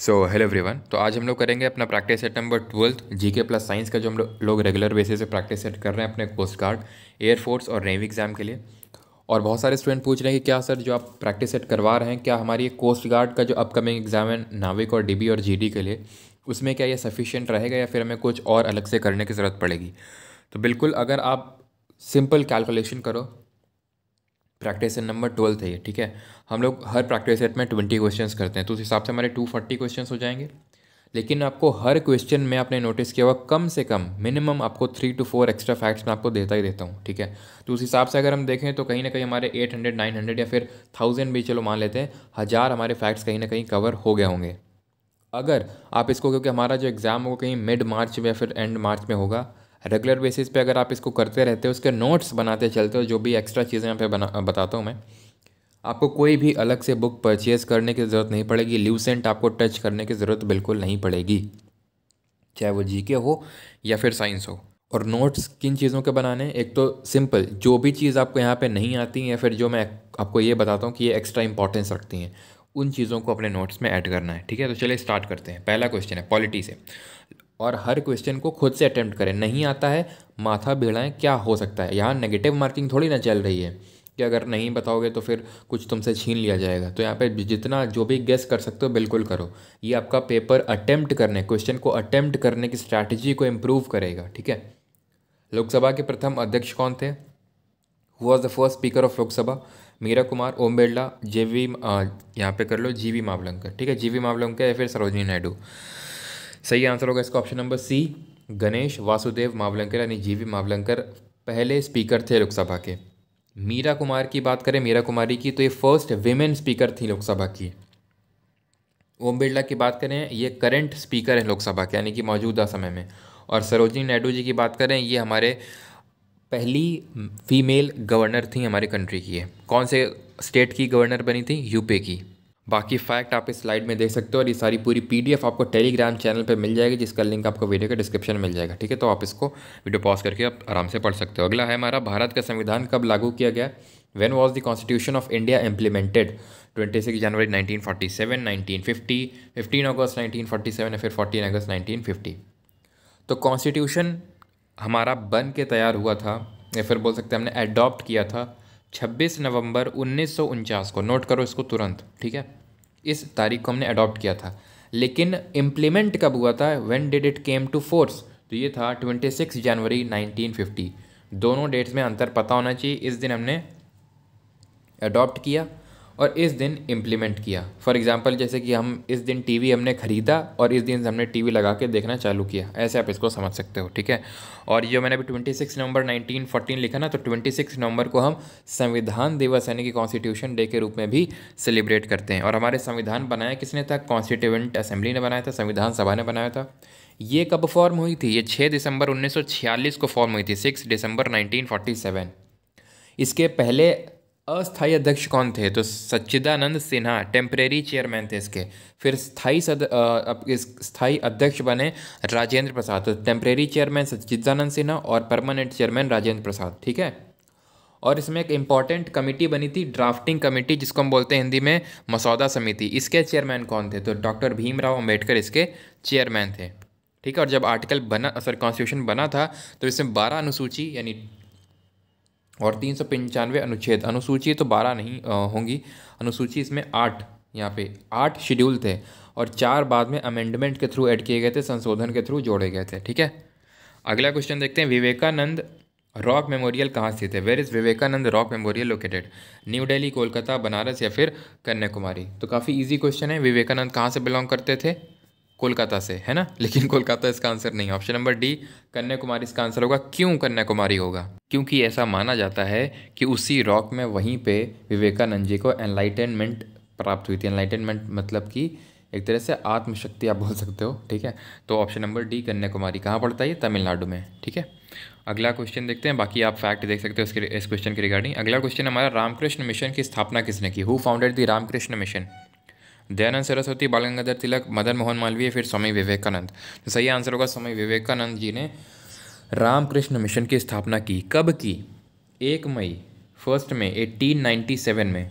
so hello everyone तो आज हम लोग करेंगे अपना practice set number twelfth GK plus science का जो हम लोग रेगुलर बेसिस से प्रैक्टिस सेट कर रहे हैं अपने कोस्ट गार्ड एयरफोर्स और नेवी एग्जाम के लिए और बहुत सारे स्टूडेंट पूछ रहे हैं कि क्या सर जो आप प्रैक्टिस सेट करवा रहे हैं क्या हमारी कोस्ट गार्ड का जो अपकमिंग एग्जाम है नाविक और डी और जी के लिए उसमें क्या यह सफिशियंट रहेगा या फिर हमें कुछ और अलग से करने की ज़रूरत पड़ेगी तो बिल्कुल अगर आप सिंपल कैलकुलेशन करो प्रैक्टिस सेट नंबर ट्वेल्थ है ये ठीक है हम लोग हर प्रैक्टिस सेट में ट्वेंटी क्वेश्चन करते हैं तो उस हिसाब से हमारे टू फोर्टी क्वेश्चन हो जाएंगे लेकिन आपको हर क्वेश्चन में आपने नोटिस किया होगा कम से कम मिनिमम आपको three two four extra facts मैं आपको देता ही देता हूँ ठीक है तो उस हिसाब से अगर हम देखें तो कहीं ना कहीं हमारे एट हंड्रेड नाइन हंड्रेड या फिर थाउजेंड भी चलो मान लेते हैं हज़ार हमारे फैक्ट्स कहीं ना कहीं कवर हो गए होंगे अगर आप इसको क्योंकि हमारा जो एग्ज़ाम होगा कहीं मिड मार्च में या फिर एंड मार्च में होगा रेगुलर बेसिस पे अगर आप इसको करते रहते हो उसके नोट्स बनाते चलते हो जो भी एक्स्ट्रा चीज़ें यहाँ पे बना बताता हूँ मैं आपको कोई भी अलग से बुक परचेज करने की ज़रूरत नहीं पड़ेगी ल्यूसेंट आपको टच करने की ज़रूरत बिल्कुल नहीं पड़ेगी चाहे वो जी हो या फिर साइंस हो और नोट्स किन चीज़ों के बनाने एक तो सिंपल जो भी चीज़ आपको यहाँ पे नहीं आती या फिर जो मैं आपको ये बताता हूँ कि ये एक्स्ट्रा इंपॉर्टेंस रखती हैं उन चीज़ों को अपने नोट्स में ऐड करना है ठीक है तो चलिए स्टार्ट करते हैं पहला क्वेश्चन है पॉलिटी से और हर क्वेश्चन को खुद से अटैम्प्ट करें नहीं आता है माथा भिड़ाएँ क्या हो सकता है यहाँ नेगेटिव मार्किंग थोड़ी ना चल रही है कि अगर नहीं बताओगे तो फिर कुछ तुमसे छीन लिया जाएगा तो यहाँ पे जितना जो भी गेस कर सकते हो बिल्कुल करो ये आपका पेपर अटैम्प्ट करने क्वेश्चन को अटैम्प्ट करने की स्ट्रैटेजी को इम्प्रूव करेगा ठीक है लोकसभा के प्रथम अध्यक्ष कौन थे who was the first speaker of Lok Sabha Meira Kumar Om Birla J V यहाँ पे कर लो जी वी मावलंकर ठीक है जी वी मावलंकर या फिर सरोजनी नायडू सही आंसर होगा इसका option number C Ganesh Vasudev Mavalankar यानी जी वी मावलंकर पहले स्पीकर थे लोकसभा के मीरा कुमार की बात करें मीरा कुमारी की तो ये फर्स्ट विमेन स्पीकर थी लोकसभा की ओम बिरला की बात करें ये करंट स्पीकर हैं लोकसभा के यानी कि मौजूदा समय में और सरोजनी नायडू जी की बात करें ये हमारे पहली फीमेल गवर्नर थी हमारे कंट्री की है कौन से स्टेट की गवर्नर बनी थी यूपी की बाकी फैक्ट आप इस स्लाइड में देख सकते हो और ये सारी पूरी पीडीएफ आपको टेलीग्राम चैनल पे मिल जाएगी जिसका लिंक आपको वीडियो के डिस्क्रिप्शन में मिल जाएगा ठीक है तो आप इसको वीडियो पॉज करके आप आराम से पढ़ सकते हो अगला है हमारा भारत का संविधान कब लागू किया गया when was the constitution of India implemented twenty six January nineteen forty seven nineteen fifty fifteen August nineteen forty seven या फिर फोर्टीन अगस्त नाइनटीन फिफ्टी तो कॉन्स्टिट्यूशन हमारा बन के तैयार हुआ था या फिर बोल सकते हैं हमने एडॉप्ट किया था छब्बीस नवंबर उन्नीस को नोट करो इसको तुरंत ठीक है इस तारीख को हमने अडॉप्ट किया था लेकिन इम्प्लीमेंट कब हुआ था when did it came to force तो ये था सिक्स जनवरी नाइनटीन फिफ्टी दोनों डेट्स में अंतर पता होना चाहिए इस दिन हमने अडॉप्ट किया और इस दिन इम्प्लीमेंट किया फॉर एग्जाम्पल जैसे कि हम इस दिन वी हमने ख़रीदा और इस दिन हमने वी लगा के देखना चालू किया ऐसे आप इसको समझ सकते हो ठीक है और ये मैंने अभी twenty six November nineteen fourteen लिखा ना तो ट्वेंटी सिक्स नवंबर को हम संविधान दिवस यानी कि कॉन्स्टिट्यूशन डे के रूप में भी सेलिब्रेट करते हैं और हमारे संविधान बनाया किसने था कॉन्स्टिट्यूंट असेंबली ने बनाया था संविधान सभा ने बनाया था ये कब फॉर्म हुई थी ये 6 दिसंबर 1946 को फॉर्म हुई थी 6 दिसंबर 1947 इसके पहले अस्थाई अध्यक्ष कौन थे तो सच्चिदानंद सिन्हा टेम्परेरी चेयरमैन थे इसके फिर स्थाई सद स्थाई अध्यक्ष बने राजेंद्र प्रसाद तो टेम्परेरी चेयरमैन सच्चिदानंद सिन्हा और परमानेंट चेयरमैन राजेंद्र प्रसाद ठीक है और इसमें एक इम्पॉर्टेंट कमेटी बनी थी ड्राफ्टिंग कमेटी जिसको हम बोलते हैं हिंदी में मसौदा समिति इसके चेयरमैन कौन थे तो डॉक्टर भीमराव अम्बेडकर इसके चेयरमैन थे ठीक है और जब आर्टिकल बना सॉरी कॉन्स्टिट्यूशन बना था तो इसमें बारह अनुसूची यानी और तीन सौ पंचानवे अनुच्छेद अनुसूची तो बारह नहीं होंगी अनुसूची इसमें आठ यहाँ पे आठ शेड्यूल थे और चार बाद में अमेंडमेंट के थ्रू ऐड किए गए थे संशोधन के थ्रू जोड़े गए थे ठीक है अगला क्वेश्चन देखते हैं विवेकानंद रॉक मेमोरियल कहाँ स्थित है where is Vivekananda rock memorial located new Delhi Kolkata Banaras या फिर कन्याकुमारी तो काफ़ी ईजी क्वेश्चन है विवेकानंद कहाँ से बिलोंग करते थे कोलकाता से है ना लेकिन कोलकाता इसका आंसर नहीं ऑप्शन नंबर डी कन्याकुमारी इसका आंसर होगा क्यों कन्याकुमारी होगा क्योंकि ऐसा माना जाता है कि उसी रॉक में वहीं पे विवेकानंद जी को एनलाइटनमेंट प्राप्त हुई थी एनलाइटनमेंट मतलब कि एक तरह से आत्मशक्ति आप बोल सकते हो ठीक है तो ऑप्शन नंबर डी कन्याकुमारी कहाँ पड़ता है तमिलनाडु में ठीक है अगला क्वेश्चन देखते हैं बाकी आप फैक्ट देख सकते हो इसके इस क्वेश्चन के रिगार्डिंग अगला क्वेश्चन हमारा रामकृष्ण मिशन की स्थापना किसने की who founded the Ramakrishna mission Dayanand Saraswati Bal Gangadhar तिलक मदन मोहन मालवीय फिर स्वामी विवेकानंद तो सही आंसर होगा स्वामी विवेकानंद जी ने रामकृष्ण मिशन की स्थापना की कब की एक मई फर्स्ट में 1897 में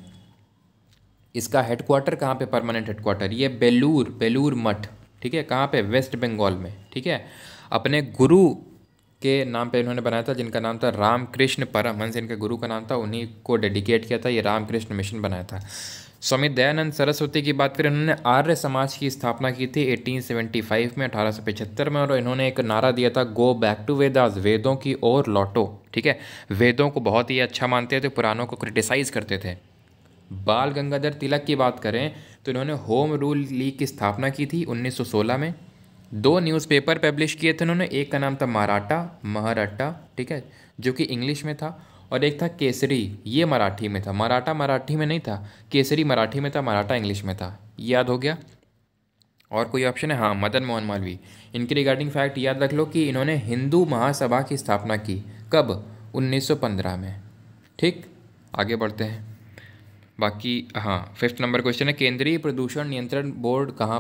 इसका हेडक्वार्टर कहाँ पे परमानेंट हेडक्वार्टर ये बेलूर बेलूर मठ ठीक है कहाँ पे वेस्ट बंगाल में ठीक है अपने गुरु के नाम पे इन्होंने बनाया था जिनका नाम था रामकृष्ण परमहंस इनके गुरु का नाम था उन्हीं को डेडिकेट किया था ये रामकृष्ण मिशन बनाया था स्वामी दयानंद सरस्वती की बात करें उन्होंने आर्य समाज की स्थापना की थी 1875 में अठारह में और इन्होंने एक नारा दिया था गो बैक टू वेदास वेदों की ओर लौटो ठीक है वेदों को बहुत ही अच्छा मानते थे पुरानों को क्रिटिसाइज करते थे बाल गंगाधर तिलक की बात करें तो इन्होंने होम रूल लीग की स्थापना की थी 1916 में दो न्यूज़पेपर पब्लिश किए थे इन्होंने एक का नाम था मराठा महाराठा ठीक है जो कि इंग्लिश में था और एक था केसरी ये मराठी में था मराठा मराठी में नहीं था केसरी मराठी में था मराठा इंग्लिश में था याद हो गया और कोई ऑप्शन है हाँ मदन मोहन मालवी इनके रिगार्डिंग फैक्ट याद रख लो कि इन्होंने हिंदू महासभा की स्थापना की कब 1915 में ठीक आगे बढ़ते हैं बाकी हाँ फिफ्थ नंबर क्वेश्चन है केंद्रीय प्रदूषण नियंत्रण बोर्ड कहाँ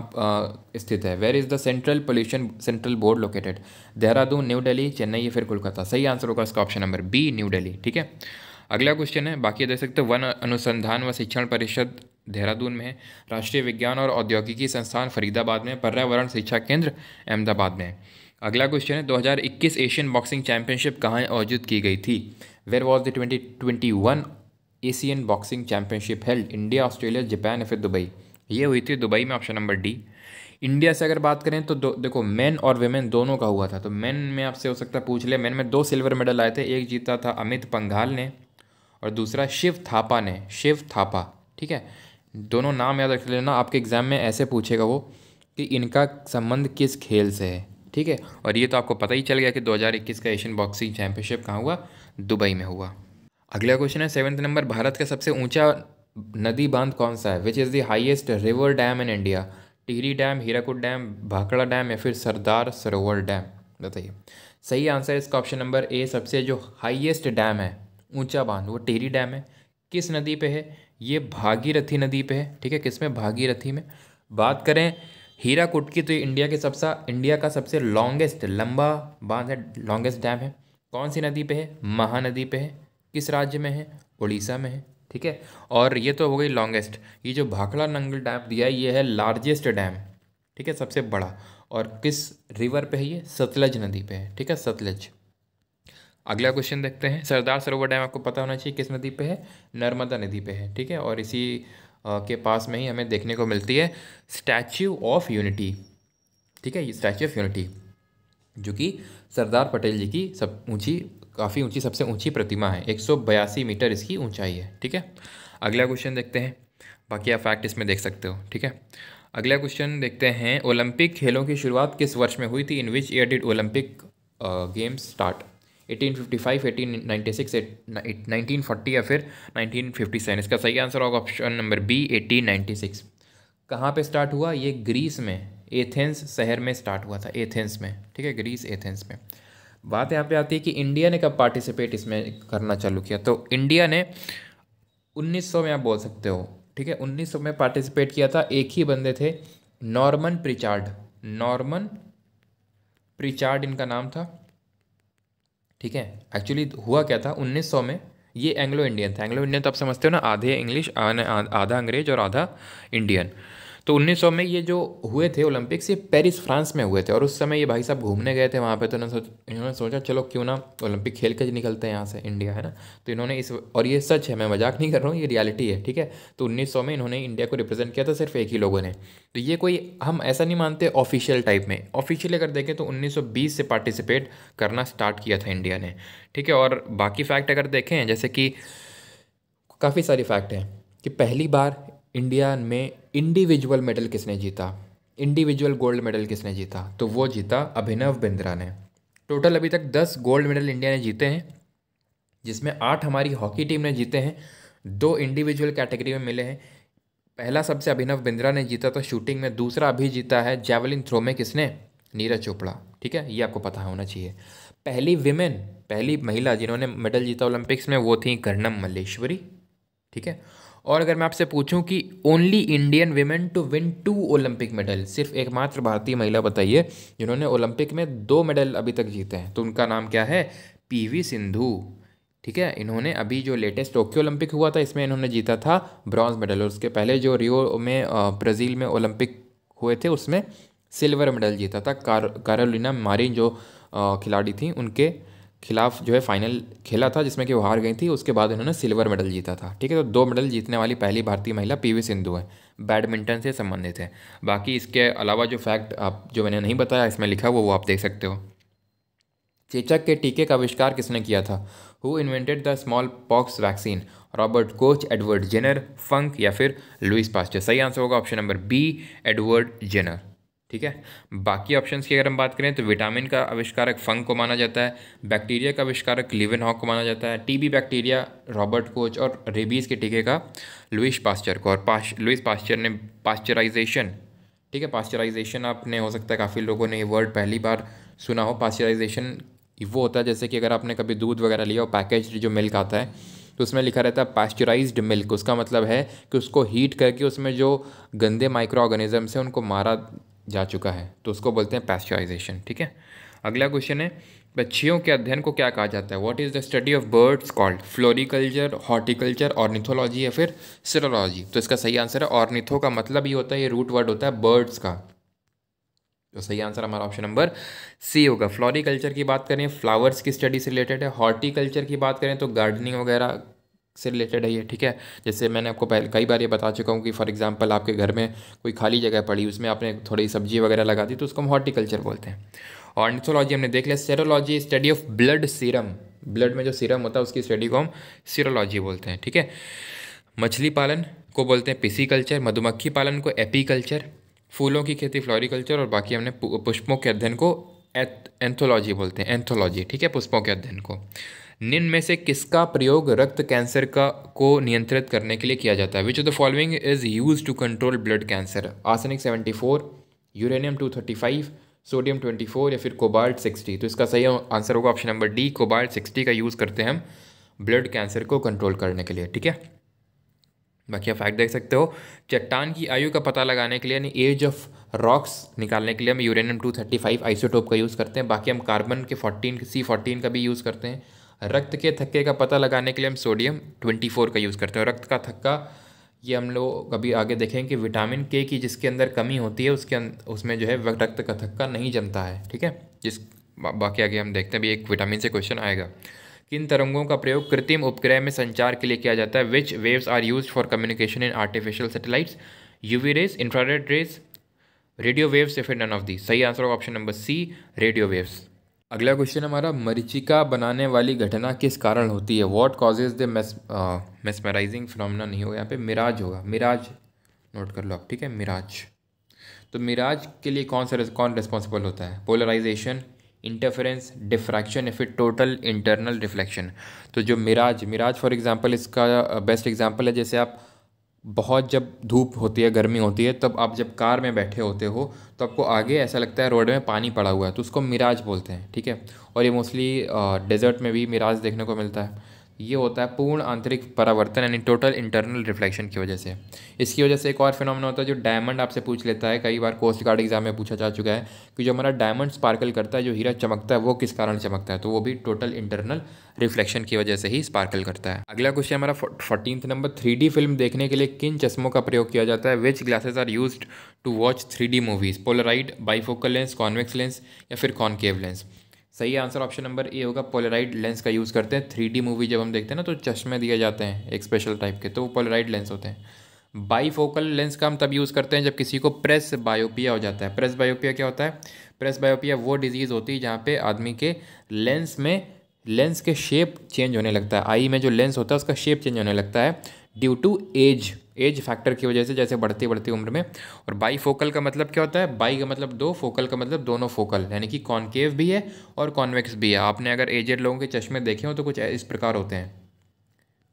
स्थित है where is the central pollution central board located Dehradun new Delhi Chennai या फिर कोलकाता सही आंसर होगा इसका option number B new Delhi ठीक है अगला क्वेश्चन है बाकी देख सकते वन अनुसंधान व शिक्षण परिषद देहरादून में है राष्ट्रीय विज्ञान और औद्योगिकी संस्थान फरीदाबाद में पर्यावरण शिक्षा केंद्र अहमदाबाद में अगला क्वेश्चन है 2021 एशियन बॉक्सिंग चैंपियनशिप कहाँ आयोजित की गई थी where was the twenty twenty one Asian boxing championship held India Australia Japan या फिर दुबई ये हुई थी दुबई में ऑप्शन नंबर डी इंडिया से अगर बात करें तो दो, देखो मेन और वेमेन दोनों का हुआ था तो मेन में आपसे हो सकता है पूछ ले मेन में दो सिल्वर मेडल आए थे एक जीता था अमित पंघाल ने और दूसरा शिव थापा ने शिव थापा ठीक है दोनों नाम याद रख लेना आपके एग्ज़ाम में ऐसे पूछेगा वो कि इनका संबंध किस खेल से है ठीक है और ये तो आपको पता ही चल गया कि 2021 का एशियन बॉक्सिंग चैंपियनशिप कहाँ हुआ दुबई में हुआ अगला क्वेश्चन है सेवन्थ नंबर भारत का सबसे ऊंचा नदी बांध कौन सा है which is the highest river dam in India Tehri dam Hirakud dam Bhakra dam या फिर सरदार सरोवर डैम बताइए सही आंसर है इसका ऑप्शन नंबर ए सबसे जो हाईएस्ट डैम है ऊंचा बांध वो टिहरी डैम है किस नदी पे है ये भागीरथी नदी पे है ठीक है किस में भागीरथी में बात करें हीराकुट की तो ये इंडिया के सबसे इंडिया का सबसे लॉन्गेस्ट लंबा बांध है लॉन्गेस्ट डैम है कौन सी नदी पे है महानदी पे है किस राज्य में है उड़ीसा में है ठीक है और ये तो हो गई लॉन्गेस्ट ये जो भाखड़ा नंगल डैम दिया है ये है लार्जेस्ट डैम ठीक है सबसे बड़ा और किस रिवर पे है ये सतलज नदी पे है ठीक है सतलज अगला क्वेश्चन देखते हैं सरदार सरोवर डैम आपको पता होना चाहिए किस नदी पे है नर्मदा नदी पे है ठीक है और इसी के पास में ही हमें देखने को मिलती है स्टैच्यू ऑफ यूनिटी ठीक है ये स्टैच्यू ऑफ यूनिटी जो कि सरदार पटेल जी की सब ऊँची काफ़ी ऊंची सबसे ऊंची प्रतिमा है एक मीटर इसकी ऊंचाई है ठीक है अगला क्वेश्चन देखते हैं बाकी आप फैक्ट इसमें देख सकते हो ठीक है अगला क्वेश्चन देखते हैं ओलंपिक खेलों की शुरुआत किस वर्ष में हुई थी in which year did Olympic games start 1855, 1896, 1940 या फिर 1957 इसका सही आंसर होगा ऑप्शन नंबर बी 1896 कहाँ पे स्टार्ट हुआ ये ग्रीस में एथेंस शहर में स्टार्ट हुआ था एथेंस में ठीक है ग्रीस एथेंस में बात यहाँ पे आती है कि इंडिया ने कब पार्टिसिपेट इसमें करना चालू किया तो इंडिया ने 1900 में आप बोल सकते हो ठीक है 1900 में पार्टिसिपेट किया था एक ही बंदे थे नॉर्मन प्रिचार्ड नॉर्मन प्रिचार्ड इनका नाम था ठीक है एक्चुअली हुआ क्या था 1900 में ये एंग्लो इंडियन था एंग्लो इंडियन तो आप समझते हो ना आधे इंग्लिश आधा अंग्रेज और आधा इंडियन तो 1900 में ये जो हुए थे ओलंपिक्स ये पेरिस फ्रांस में हुए थे और उस समय ये भाई साहब घूमने गए थे वहाँ पे तो उन्होंने सोच इन्होंने सोचा चलो क्यों ना ओलंपिक खेल के निकलते हैं यहाँ से इंडिया है ना तो इन्होंने इस और ये सच है मैं मजाक नहीं कर रहा हूँ ये रियलिटी है ठीक है तो उन्नीस में इन्होंने इंडिया को रिप्रेजेंट किया था सिर्फ एक ही लोगों ने तो ये कोई हम ऐसा नहीं मानते ऑफिशियल टाइप में ऑफिशियल अगर देखें तो उन्नीस से पार्टिसिपेट करना स्टार्ट किया था इंडिया ने ठीक है और बाकी फैक्ट अगर देखें जैसे कि काफ़ी सारी फैक्ट हैं कि पहली बार इंडिया में इंडिविजुअल मेडल किसने जीता इंडिविजुअल गोल्ड मेडल किसने जीता तो वो जीता अभिनव बिंद्रा ने टोटल अभी तक दस गोल्ड मेडल इंडिया ने जीते हैं जिसमें आठ हमारी हॉकी टीम ने जीते हैं दो इंडिविजुअल कैटेगरी में मिले हैं पहला सबसे अभिनव बिंद्रा ने जीता था तो शूटिंग में दूसरा अभी जीता है जैवलिन थ्रो में किसने नीरज चोपड़ा ठीक है ये आपको पता होना चाहिए पहली विमेन पहली महिला जिन्होंने मेडल जीता ओलंपिक्स में वो थी कर्णम मल्लेश्वरी ठीक है और अगर मैं आपसे पूछूं कि only Indian women to win two Olympic medal सिर्फ एकमात्र भारतीय महिला बताइए जिन्होंने ओलंपिक में दो मेडल अभी तक जीते हैं तो उनका नाम क्या है पीवी सिंधु ठीक है इन्होंने अभी जो लेटेस्ट टोक्यो ओलंपिक हुआ था इसमें इन्होंने जीता था ब्रॉन्ज मेडल और उसके पहले जो रियो में ब्राज़ील में ओलंपिक हुए थे उसमें सिल्वर मेडल जीता था कार, कारोलिना मारिन जो खिलाड़ी थी उनके खिलाफ जो है फाइनल खेला था जिसमें कि वो हार गई थी उसके बाद उन्होंने सिल्वर मेडल जीता था ठीक है तो दो मेडल जीतने वाली पहली भारतीय महिला पीवी सिंधु है बैडमिंटन से संबंधित है बाकी इसके अलावा जो फैक्ट आप जो मैंने नहीं बताया इसमें लिखा वो वो आप देख सकते हो चेचक के टीके का आविष्कार किसने किया था who invented the smallpox vaccine Robert Koch Edward Jenner Funk या फिर लुइस पास्टर सही आंसर होगा option number B Edward Jenner ठीक है बाकी ऑप्शंस की अगर हम बात करें तो विटामिन का आविष्कारक फंग को माना जाता है बैक्टीरिया का आविष्कारक लिवन हॉक को माना जाता है टीबी बैक्टीरिया रॉबर्ट कोच और रेबीज़ के टीके का लुइस पास्चर को और पाश लुइस पास्चर ने पास्चराइजेशन ठीक है पास्चराइजेशन आपने हो सकता है काफ़ी लोगों ने ये वर्ड पहली बार सुना हो पास्चराइजेशन वो होता है जैसे कि अगर आपने कभी दूध वगैरह लिया हो पैकेज जो मिल्क आता है तो उसमें लिखा रहता है पास्चराइज्ड मिल्क उसका मतलब है कि उसको हीट करके उसमें जो गंदे माइक्रो ऑर्गेनिजम्स हैं उनको मारा जा चुका है तो उसको बोलते हैं पैस्चराइजेशन ठीक है अगला क्वेश्चन है बच्चियों के अध्ययन को क्या कहा जाता है what is the study of birds called floriculture horticulture ornithology या फिर सिरोलॉजी तो इसका सही आंसर है ऑर्निथो का मतलब ही होता है ये रूट वर्ड होता है बर्ड्स का तो सही आंसर हमारा ऑप्शन नंबर सी होगा फ्लोरिकल्चर की बात करें फ्लावर्स की स्टडी से रिलेटेड है हॉर्टिकल्चर की बात करें तो गार्डनिंग वगैरह से रिलेटेड है ये ठीक है जैसे मैंने आपको पहले कई बार ये बता चुका हूँ कि फॉर एग्जांपल आपके घर में कोई खाली जगह पड़ी उसमें आपने थोड़ी सब्जी वगैरह लगा दी तो उसको हम हॉर्टिकल्चर बोलते हैं और निथोलॉजी हमने देख लिया serology study of blood serum blood में जो सीरम होता है उसकी स्टडी को हम सीरोलॉजी बोलते हैं ठीक है मछली पालन को बोलते हैं कल्चर मधुमक्खी पालन को एपी कल्चर फूलों की खेती फ्लोरिकल्चर और बाकी हमने पुष्पों के अध्ययन को एंथोलॉजी बोलते हैं एंथोलॉजी ठीक है पुष्पों के अध्ययन को निम्न में से किसका प्रयोग रक्त कैंसर का को नियंत्रित करने के लिए किया जाता है which of the following is used to control blood cancer arsenic seventy four uranium two thirty five sodium twenty four या फिर कोबाल्ट सिक्सटी तो इसका सही आंसर होगा option number D cobalt sixty का यूज़ करते हैं हम ब्लड कैंसर को कंट्रोल करने के लिए ठीक है बाकी आप फैक्ट देख सकते हो चट्टान की आयु का पता लगाने के लिए यानी एज ऑफ रॉक्स निकालने के लिए हम uranium two thirty five isotope का यूज़ करते हैं बाकी हम कार्बन के फोर्टीन सी फोर्टीन का भी यूज़ करते हैं रक्त के थक्के का पता लगाने के लिए हम सोडियम ट्वेंटी फोर का यूज़ करते हैं रक्त का थक्का ये हम लोग अभी आगे देखें कि विटामिन के की जिसके अंदर कमी होती है उसके अं-, उसमें जो है रक्त का थक्का नहीं जमता है ठीक है जिस बाकी आगे हम देखते हैं अभी एक विटामिन से क्वेश्चन आएगा किन तरंगों का प्रयोग कृत्रिम उपग्रह में संचार के लिए किया जाता है which waves are used for communication in artificial satellites UV rays infrared rays radio waves या फिर नन ऑफ दी सही आंसर होगा option number C radio waves अगला क्वेश्चन हमारा मरीचिका बनाने वाली घटना किस कारण होती है what causes the mesmerising phenomena नहीं होगा यहाँ पे मिराज होगा मिराज नोट कर लो आप ठीक है मिराज तो मिराज के लिए कौन सा कौन रिस्पॉन्सिबल होता है पोलराइजेशन इंटरफेरेंस डिफ्रैक्शन या फिर टोटल इंटरनल रिफ्लेक्शन तो जो मिराज मिराज फॉर एग्जांपल इसका बेस्ट uh, एग्जांपल है जैसे आप बहुत जब धूप होती है गर्मी होती है तब आप जब कार में बैठे होते हो तो आपको आगे ऐसा लगता है रोड में पानी पड़ा हुआ है तो उसको मिराज बोलते हैं ठीक है और ये मोस्टली डेजर्ट में भी मिराज देखने को मिलता है ये होता है पूर्ण आंतरिक परावर्तन यानी टोटल इंटरनल रिफ्लेक्शन की वजह से इसकी वजह से एक और फिनोमेना होता है जो डायमंड आपसे पूछ लेता है कई बार कोस्ट गार्ड एग्जाम में पूछा जा चुका है कि जो हमारा डायमंड स्पार्कल करता है जो हीरा चमकता है वो किस कारण चमकता है तो वो भी टोटल इंटरनल रिफ्लेक्शन की वजह से ही स्पार्कल करता है अगला क्वेश्चन हमारा फोर्टीन नंबर थ्री फिल्म देखने के लिए किन चश्मों का प्रयोग किया जाता है which glasses are used to watch three movies polaroid bifocal lens convex lens या फिर कॉन्केव लेंस सही आंसर ऑप्शन नंबर ए होगा पोलराइड लेंस का यूज़ करते हैं थ्री मूवी जब हम देखते हैं ना तो चश्मे दिए जाते हैं एक स्पेशल टाइप के तो वो पोलराइड लेंस होते हैं बाईफोकल लेंस का हम तब यूज़ करते हैं जब किसी को प्रेस बायोपिया हो जाता है प्रेस बायोपिया क्या होता है प्रेस बायोपिया वो डिजीज़ होती है जहाँ पे आदमी के लेंस में लेंस के शेप चेंज होने लगता है आई में जो लेंस होता है उसका शेप चेंज होने लगता है due to age age factor की वजह से जैसे बढ़ती बढ़ती उम्र में और बाई फोकल का मतलब क्या होता है बाई का मतलब दो फोकल का मतलब दोनों फोकल यानी कि कॉन्केव भी है और कॉन्वेक्स भी है आपने अगर एजेड लोगों के चश्मे देखे हो तो कुछ इस प्रकार होते हैं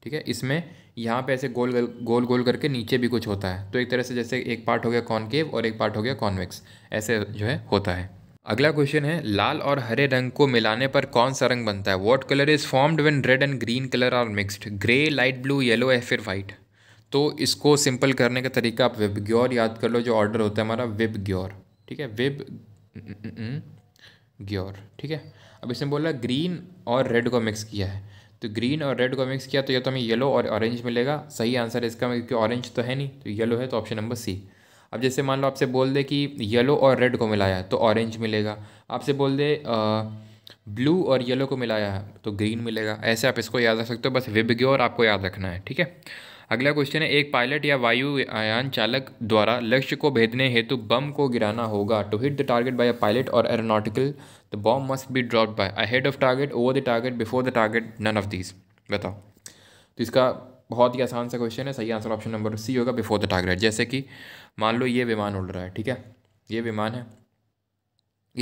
ठीक है इसमें यहाँ पे ऐसे गोल गोल गोल करके नीचे भी कुछ होता है तो एक तरह से जैसे एक पार्ट हो गया कॉन्केव और एक पार्ट हो गया कॉन्वेक्स ऐसे जो है होता है अगला क्वेश्चन है लाल और हरे रंग को मिलाने पर कौन सा रंग बनता है what colour is formed when red and green colour are mixed grey light blue yellow या फिर वाइट तो इसको सिंपल करने का तरीका आप वेब ग्योर याद कर लो जो ऑर्डर होता है हमारा वेब ग्योर ठीक है वेब ग्योर mm, mm, mm, ठीक है अब इसने बोला ग्रीन और रेड को मिक्स किया है तो ग्रीन और रेड को मिक्स किया तो या तो हमें येलो और ऑरेंज मिलेगा सही आंसर है इसका क्योंकि ऑरेंज तो है नहीं तो येलो है तो ऑप्शन नंबर सी अब जैसे मान लो आपसे बोल दे कि येलो और रेड को मिलाया तो ऑरेंज मिलेगा आपसे बोल दे ब्लू और येलो को मिलाया तो ग्रीन मिलेगा ऐसे आप इसको याद रख सकते हो बस विब ग्योर आपको याद रखना है ठीक है अगला क्वेश्चन है एक पायलट या वायुयान चालक द्वारा लक्ष्य को भेदने हेतु बम को गिराना होगा to hit the target by a pilot और aeronautical the bomb must be drop by ahead of target over the target before the target none of these बताओ तो इसका बहुत ही आसान सा क्वेश्चन है सही आंसर ऑप्शन नंबर सी होगा बिफोर द टारगेट जैसे कि मान लो ये विमान उड़ रहा है ठीक है ये विमान है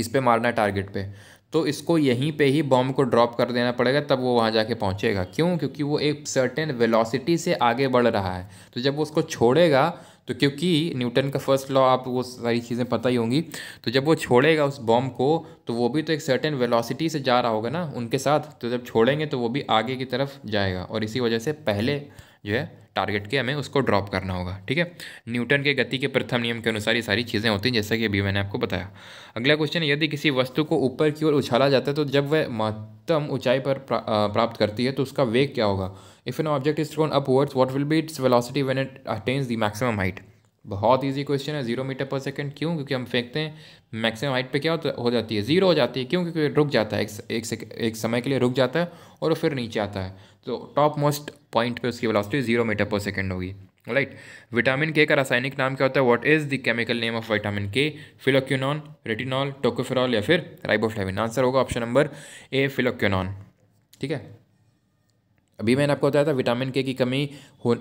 इस पर मारना है टारगेट पर तो इसको यहीं पे ही बॉम्ब को ड्रॉप कर देना पड़ेगा तब वो वहाँ जाके पहुँचेगा क्यों क्योंकि वो एक सर्टेन वेलोसिटी से आगे बढ़ रहा है तो जब वो उसको छोड़ेगा तो क्योंकि न्यूटन का फर्स्ट लॉ आप वो सारी चीज़ें पता ही होंगी तो जब वो छोड़ेगा उस बॉम्ब को तो वो भी तो एक सर्टेन वेलोसिटी से जा रहा होगा ना उनके साथ तो जब छोड़ेंगे तो वो भी आगे की तरफ जाएगा और इसी वजह से पहले जो है टारगेट के हमें उसको ड्रॉप करना होगा ठीक है न्यूटन के गति के प्रथम नियम के अनुसार ये सारी चीज़ें होती हैं जैसा कि अभी मैंने आपको बताया अगला क्वेश्चन यदि किसी वस्तु को ऊपर की ओर उछाला जाता है तो जब वह महत्तम ऊंचाई पर प्रा, प्राप्त करती है तो उसका वेग क्या होगा if an object is thrown upwards what will be its velocity when it attains the maximum height बहुत ईजी क्वेश्चन है जीरो मीटर पर सेकंड क्यों क्योंकि हम फेंकते हैं मैक्सिमम हाइट पे क्या हो जाती है ज़ीरो हो जाती है क्यों क्योंकि रुक जाता है एक एक, एक समय के लिए रुक जाता है और वो फिर नीचे आता है तो टॉप मोस्ट पॉइंट पे उसकी velocity zero metre per second होगी राइट विटामिन के का रासायनिक नाम क्या होता है what is the chemical name of vitamin K phylloquinone retinol tocopherol या फिर राइबोफ्लेविन आंसर होगा ऑप्शन नंबर ए फिलोक्यूनॉन ठीक है अभी मैंने आपको बताया था विटामिन के की कमी हो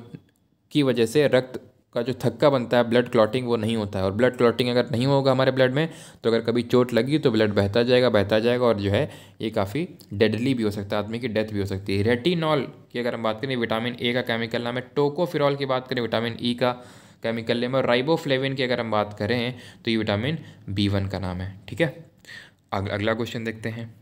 की वजह से रक्त का जो थक्का बनता है ब्लड क्लॉटिंग वो नहीं होता है और ब्लड क्लॉटिंग अगर नहीं होगा हमारे ब्लड में तो अगर कभी चोट लगी तो ब्लड बहता जाएगा बहता जाएगा और जो है ये काफ़ी डेडली भी हो सकता है आदमी की डेथ भी हो सकती है रेटिनॉल की अगर हम बात करें विटामिन ए का केमिकल नाम है टोकोफिरॉल की बात करें विटामिन ई e का केमिकल नेम और राइबोफ्लेविन की अगर हम बात करें तो ये विटामिन बी वन का नाम है ठीक है अगला क्वेश्चन देखते हैं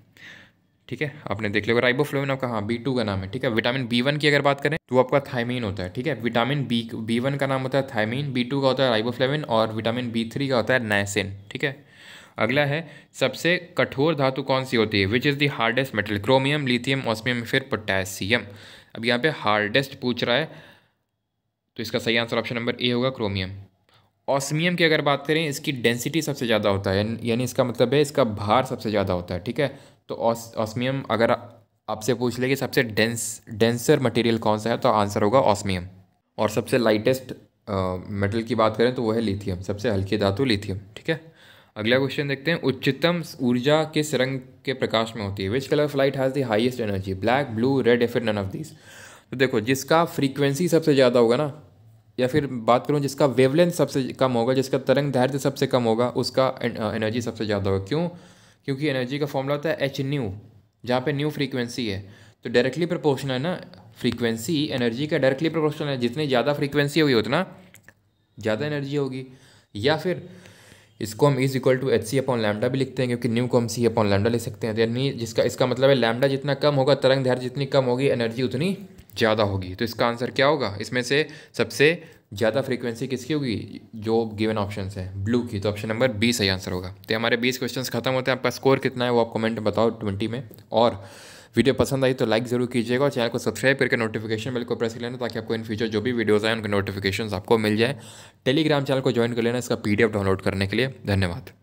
ठीक है आपने देख लिया राइबोफ्लोविन आपका हाँ बी टू का नाम है ठीक है विटामिन बी वन की अगर बात करें तो आपका थायमीन होता है ठीक है विटामिन बी बी वन का नाम होता है थायमीन बी टू का होता है राइबोफ्लेविन और विटामिन बी थ्री का होता है नाइसिन ठीक है अगला है सबसे कठोर धातु कौन सी होती है which is the hardest metal chromium lithium osmium फिर पोटेशियम अब यहाँ पे हार्डेस्ट पूछ रहा है तो इसका सही आंसर ऑप्शन नंबर ए होगा क्रोमियम ऑस्मियम की अगर बात करें इसकी डेंसिटी सबसे ज़्यादा होता है यानी इसका मतलब है इसका भार सबसे ज़्यादा होता है ठीक है तो ऑस ऑस्मियम अगर आपसे पूछ ले कि सबसे डेंस डेंसर मटेरियल कौन सा है तो आंसर होगा ऑस्मियम और सबसे लाइटेस्ट मेटल की बात करें तो वो है लिथियम सबसे हल्की धातु लिथियम ठीक है अगला क्वेश्चन देखते हैं उच्चतम ऊर्जा के रंग के प्रकाश में होती है which colour of light has the highest energy black blue red या फिर नन ऑफ दिस तो देखो जिसका फ्रीक्वेंसी सबसे ज़्यादा होगा ना या फिर बात करूँ जिसका वेवलेंथ सबसे कम होगा जिसका तरंग धैर्य सबसे कम होगा उसका एनर्जी सबसे ज़्यादा होगा क्यों क्योंकि एनर्जी का फॉर्मूला होता है एच न्यू जहाँ पे न्यू फ्रीक्वेंसी है तो डायरेक्टली प्रोपोर्शनल है ना फ्रीक्वेंसी एनर्जी का डायरेक्टली प्रोपोर्शनल है जितनी ज़्यादा फ्रीक्वेंसी होगी उतना ज़्यादा एनर्जी होगी या फिर इसको हम is equal to H C upon lambda भी लिखते हैं क्योंकि न्यू को हम सी अपॉन लैमडा लिख सकते हैं तो यानी जिसका इसका मतलब है लैमडा जितना कम होगा तरंग धैर्य जितनी कम होगी एनर्जी उतनी ज़्यादा होगी तो इसका आंसर क्या होगा इसमें से सबसे ज़्यादा फ्रीक्वेंसी किसकी होगी जो गिवन ऑप्शन है ब्लू की तो ऑप्शन नंबर बी सही आंसर होगा तो हमारे बीस क्वेश्चन खत्म होते हैं आपका स्कोर कितना है वो आप कमेंट बताओ ट्वेंटी में और वीडियो पसंद आई तो लाइक जरूर कीजिएगा और चैनल को सब्सक्राइब करके नोटिफिकेशन बिल को प्रेस कर लेना ताकि आपको इन फ्यूचर जो भी वीडियोज़ आए उनके नोटिफिकेशन आपको मिल जाए टेलीग्राम चैनल को ज्वाइन कर लेना इसका पी डाउनलोड करने के लिए धन्यवाद